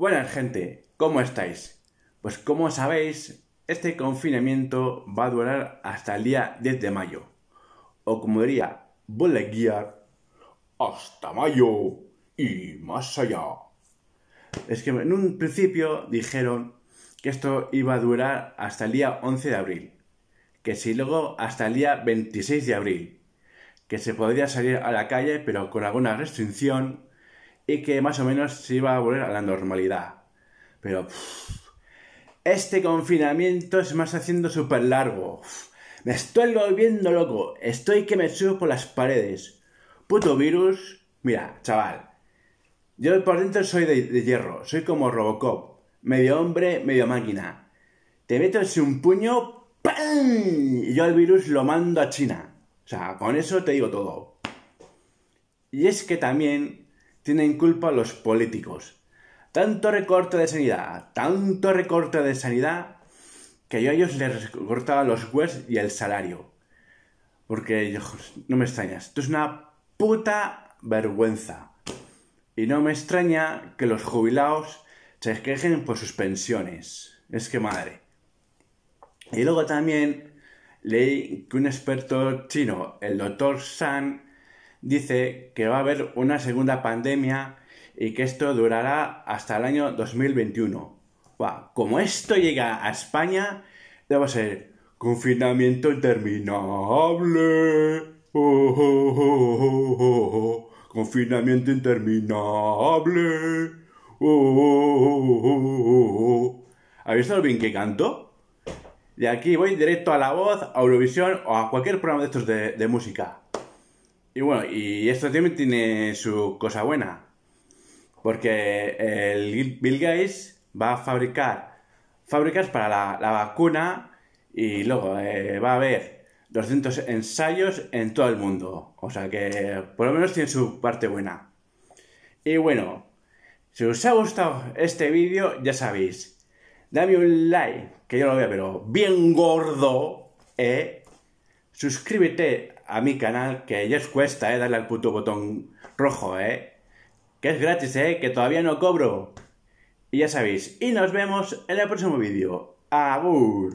Buenas gente, ¿cómo estáis? Pues como sabéis, este confinamiento va a durar hasta el día 10 de mayo. O como diría Bullet hasta mayo y más allá. Es que en un principio dijeron que esto iba a durar hasta el día 11 de abril. Que si luego hasta el día 26 de abril. Que se podría salir a la calle pero con alguna restricción y que más o menos se iba a volver a la normalidad. Pero este confinamiento se me está haciendo súper largo. Me estoy volviendo loco. Estoy que me subo por las paredes. Puto virus. Mira, chaval. Yo por dentro soy de, hierro. Soy como Robocop. Medio hombre, medio máquina. Te metes un puño. ¡Pam! Y yo el virus lo mando a China. O sea, con eso te digo todo. Y es que también tienen culpa los políticos. Tanto recorte de sanidad, tanto recorte de sanidad, que yo a ellos les recortaba los hues y el salario. Porque, no me extrañas, esto es una puta vergüenza. Y no me extraña que los jubilados se quejen por sus pensiones. Es que madre. Y luego también leí que un experto chino, el doctor San, dice que va a haber una segunda pandemia y que esto durará hasta el año 2021. Como esto llega a España, debo ser confinamiento interminable. confinamiento interminable. ¿Habéis visto bien que canto? De aquí voy directo a la voz, a Eurovisión o a cualquier programa de estos de música. Y bueno, y esto también tiene su cosa buena. Porque el Bill Gates va a fabricar fábricas para la, vacuna y luego eh, va a haber 200 ensayos en todo el mundo. O sea que por lo menos tiene su parte buena. Y bueno, si os ha gustado este vídeo, ya sabéis, dame un like, que yo lo veo, pero bien gordo, ¿eh? suscríbete a mi canal, que ya os cuesta, ¿eh? Darle al puto botón rojo, ¿eh? Que es gratis, ¿eh? Que todavía no cobro. Y ya sabéis, y nos vemos en el próximo vídeo. ¡Abur!